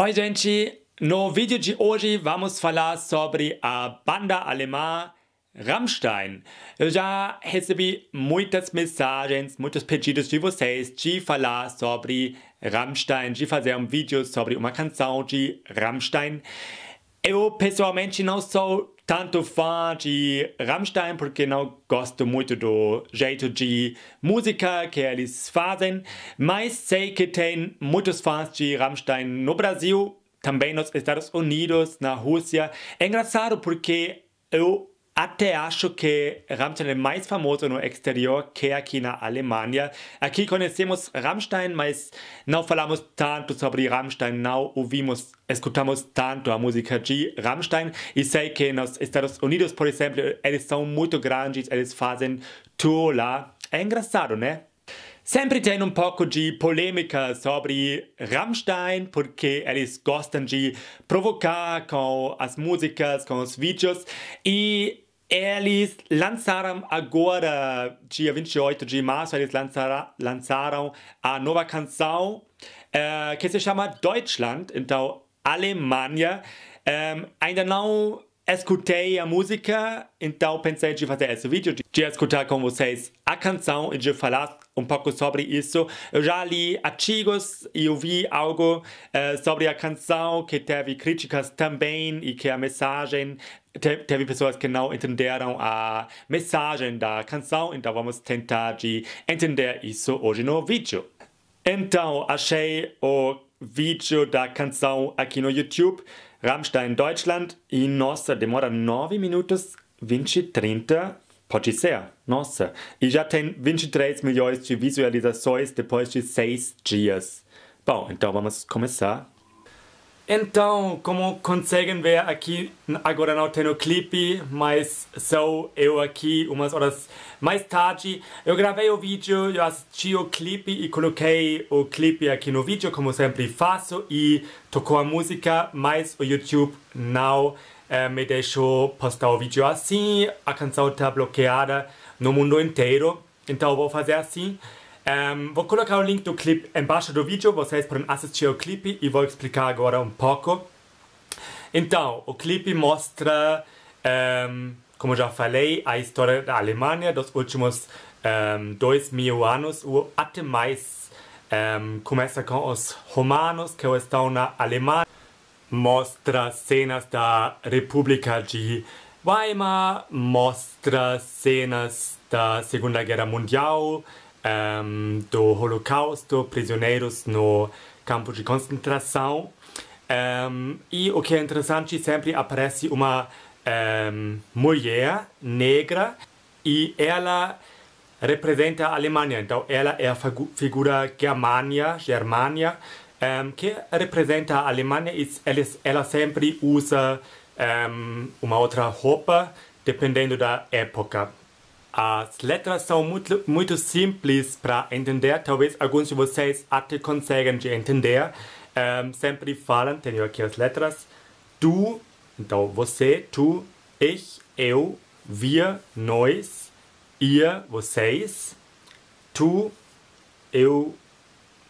Oi, gente! No vídeo de hoje vamos falar sobre a banda alemã Rammstein. Eu já recebi muitas mensagens, muitos pedidos de vocês de falar sobre Rammstein, de fazer um vídeo sobre uma canção de Rammstein. Eu pessoalmente não sou tanto fã de Rammstein porque não gosto muito do jeito de música que eles fazem, mas sei que tem muitos fãs de Rammstein no Brasil, também nos Estados Unidos, na Rússia. É engraçado porque eu até acho que Rammstein é mais famoso no exterior que aqui na Alemanha. Aqui conhecemos Rammstein, mas não falamos tanto sobre Rammstein, não ouvimos, escutamos tanto a música de Rammstein. E sei que nos Estados Unidos, por exemplo, eles são muito grandes, eles fazem tour lá. É engraçado, né? Sempre tem um pouco de polêmica sobre Rammstein, porque eles gostam de provocar com as músicas, com os vídeos. E Eles lançaram agora, dia 28 e de março, eles lançaram, lançaram a nova canção uh, que se chama Deutschland, então Alemanha. Um, ehm, ainda não escutei a música, então pensei de fazer esse vídeo, de escutar com vocês a canção e de falar um pouco sobre isso. Eu já li artigos e ouvi algo uh, sobre a canção que teve críticas também e que a mensagem teve pessoas que não entenderam a mensagem da canção, então vamos tentar de entender isso hoje no vídeo. Então, achei o vídeo da canção aqui no YouTube, Rammstein Deutschland, e nossa, demora 9 minutos 20 e 30 pode ser, nossa. E já tem 23 milhões de visualizações depois de 6 dias. Bom, então vamos começar. Então, como conseguem ver aqui, agora não tenho clipe, mas sou eu aqui umas horas mais tarde. Eu gravei o vídeo, eu assisti o clipe e coloquei o clipe aqui no vídeo, como sempre faço, e tocou a música, mas o YouTube não eh, me deixou postar o vídeo assim, a canção está bloqueada no mundo inteiro. Então vou fazer assim. Um, vou colocar o link do clipe embaixo do vídeo, vocês podem assistir o clipe e vou explicar agora um pouco. Então, o clipe mostra, um, como já falei, a história da Alemanha dos últimos um, dois mil anos, ou até mais. começa com os romanos que estão na Alemanha mostra cenas da República de Weimar, mostra cenas da Segunda Guerra Mundial, um, ehm, do Holocausto, prisioneiros no campo de concentração. Um, ehm, e o que é interessante, sempre aparece uma um, ehm, mulher negra e ela representa a Alemanha. Então, ela é a figura Germania, Germania um, ehm, que representa a Alemanha. Ela, ela sempre usa um, ehm, uma outra roupa, dependendo da época. As letras são muito, muito simples para entender, talvez alguns de vocês até conseguem entender. Um, ehm, sempre falam, tenho aqui as letras, tu, então você, tu, ich, eu, wir, nós, ihr, vocês, tu, eu,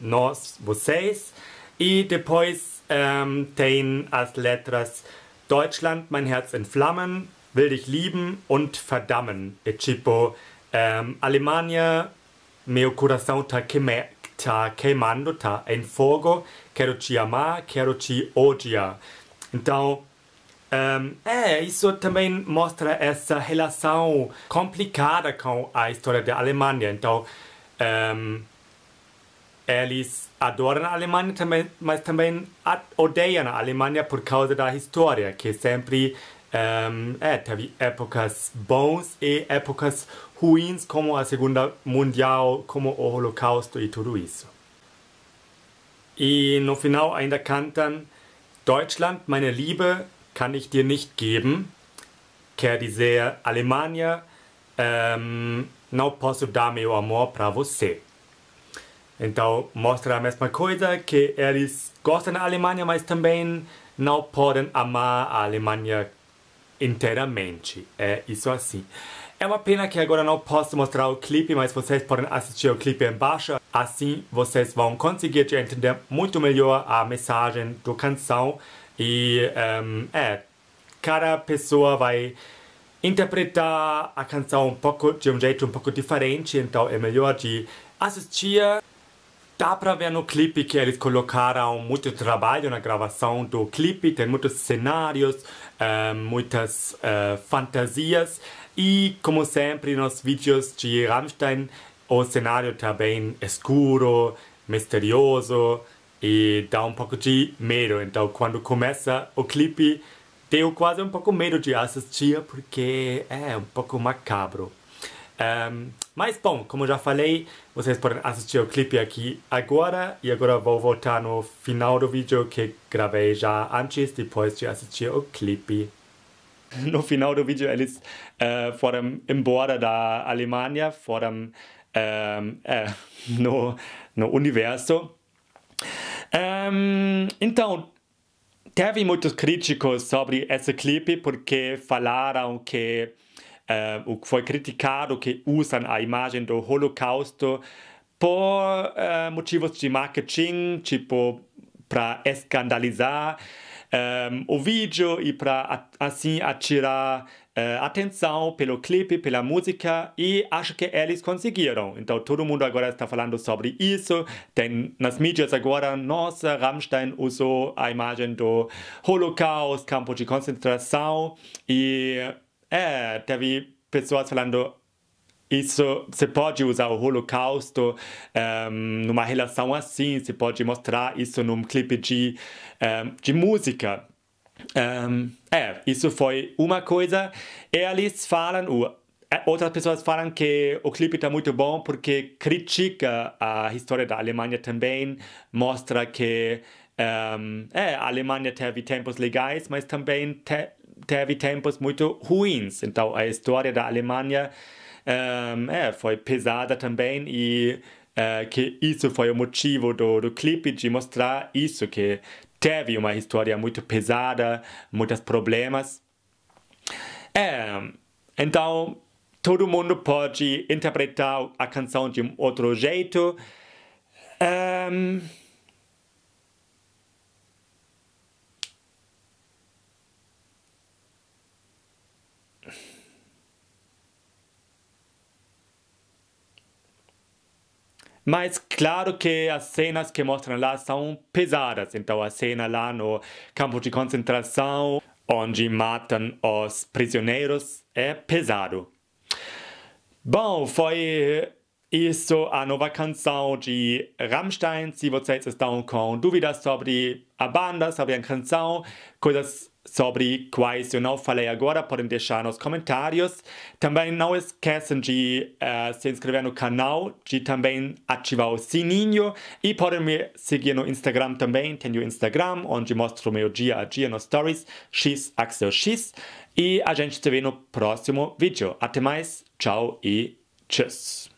nós, vocês. E depois ähm, tem as letras Deutschland, mein Herz in Flammen, will dich lieben und verdammen. E tipo, ähm, Alemanha, meu coração tá, queimando, tá em fogo, quero te amar, quero te odiar. Então, um, ähm, é, isso também mostra essa relação complicada com a história da Alemanha. Então, um, ähm, Eles adoram a Alemanha também, mas também odeiam a Alemanha por causa da história, que sempre um, ehm, é, teve épocas bons e épocas ruins, como a Segunda Mundial, como o Holocausto e tudo isso. E no final ainda cantam Deutschland, meine Liebe, kann ich dir nicht geben. Quer dizer, Alemanha, um, ehm, não posso dar meu amor para você. Então mostra a mesma coisa que eles gostam da Alemanha, mas também não podem amar a Alemanha inteiramente. É isso assim. É uma pena que agora não posso mostrar o clipe, mas vocês podem assistir o clipe embaixo. Assim vocês vão conseguir entender muito melhor a mensagem do canção. E um, ehm, é, cada pessoa vai interpretar a canção um pouco de um jeito um pouco diferente, então é melhor de assistir Dá pra ver no clipe que eles colocaram muito trabalho na gravação do clipe, tem muitos cenários, uh, muitas uh, fantasias e, como sempre, nos vídeos de Rammstein, o cenário tá bem escuro, misterioso e dá um pouco de medo. Então, quando começa o clipe, tenho quase um pouco medo de assistir porque é um pouco macabro. Um, ehm, mas bom, como já falei, vocês podem assistir o clipe aqui agora e agora vou voltar no final do vídeo que gravei já antes, depois de assistir o clipe. No final do vídeo eles uh, foram embora da Alemanha, foram uh, uh, no, no universo. Um, ehm, então, teve muitos críticos sobre esse clipe porque falaram que uh, o que foi criticado que usam a imagem do Holocausto por uh, motivos de marketing, tipo para escandalizar um, eh, o vídeo e para assim atirar uh, atenção pelo clipe, pela música e acho que eles conseguiram. Então todo mundo agora está falando sobre isso. Tem nas mídias agora, nossa, Rammstein usou a imagem do Holocausto, campo de concentração e é, teve pessoas falando isso você pode usar o Holocausto um, ehm, numa relação assim, você pode mostrar isso num clipe de, um, ehm, de música. Um, ehm, é, isso foi uma coisa. Eles falam, ou, é, outras pessoas falam que o clipe está muito bom porque critica a história da Alemanha também, mostra que é, a Alemanha teve tempos legais, mas também te teve tempos muito ruins. Então, a história da Alemanha um, ehm, é, foi pesada também e uh, que isso foi o motivo do, do clipe de mostrar isso, que teve uma história muito pesada, muitos problemas. É, então, todo mundo pode interpretar a canção de um outro jeito. Um, ehm, Mas claro que as cenas que mostram lá são pesadas. Então a cena lá no campo de concentração, onde matam os prisioneiros, é pesado. Bom, foi isso a nova canção de Rammstein, se vocês estão com dúvidas sobre a banda, sobre a canção, coisas sobre quais eu não falei agora, podem deixar nos comentários. Também não esqueçam de uh, se inscrever no canal, de também ativar o sininho e podem me seguir no Instagram também. Tenho Instagram, onde mostro meu dia a dia nos stories, axel x. E a gente se vê no próximo vídeo. Até mais, tchau e tschüss.